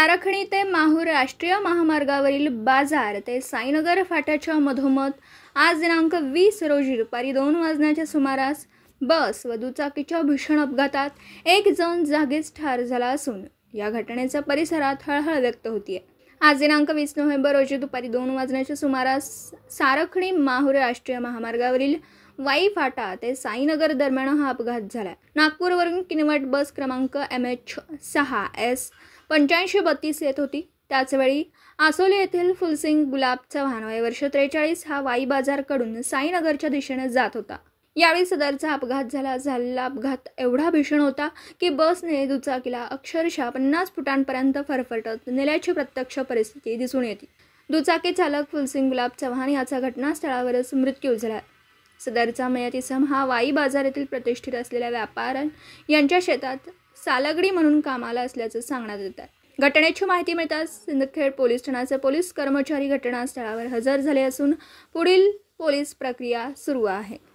सारखणी ते माहूर राष्ट्रीय महामार्गावरील बाजार ते साईनगर फाट्याच्या मधोमध आज दिनांक वीस रोजी दुपारी दोन वाजण्याच्या सुमारास बस व दुचाकीच्या भीषण अपघातात एक जण जागीच ठार झाला असून या घटनेच्या परिसरात हळहळ व्यक्त होतीये आज दिनांक वीस नोव्हेंबर रोजी दुपारी दोन वाजण्याच्या सुमारास सारखणी माहूर राष्ट्रीय महामार्गावरील वाई फाटा ते साईनगर दरम्यान हा अपघात झाला नागपूरवरून किनवट बस क्रमांक एम एच सहा एस पंच्याऐंशी बत्तीस येत होती त्याचवेळी आसोली येथील फुलसिंग गुलाब चव्हाण वय वर्ष त्रेचाळीस हा वाई बाजारकडून साईनगरच्या दिशेने जात होता यावेळी सदरचा अपघात झाला झालेला अपघात एवढा भीषण होता की बसने दुचाकीला अक्षरशः पन्नास फुटांपर्यंत फरफटत नेल्याची प्रत्यक्ष परिस्थिती दिसून येते दुचाकी चालक फुलसिंग गुलाब चव्हाण याचा घटनास्थळावरच मृत्यू झाला सदरचा मयाती इसम हा वाई बाजारातील प्रतिष्ठित असलेल्या व्यापार यांच्या शेतात सालगडी म्हणून कामाला असल्याचं सांगण्यात येत आहे घटनेची माहिती मिळताच सिंदखेड पोलीस ठाण्याचे पोलीस कर्मचारी घटनास्थळावर हजर झाले असून पुढील पोलीस प्रक्रिया सुरू आहे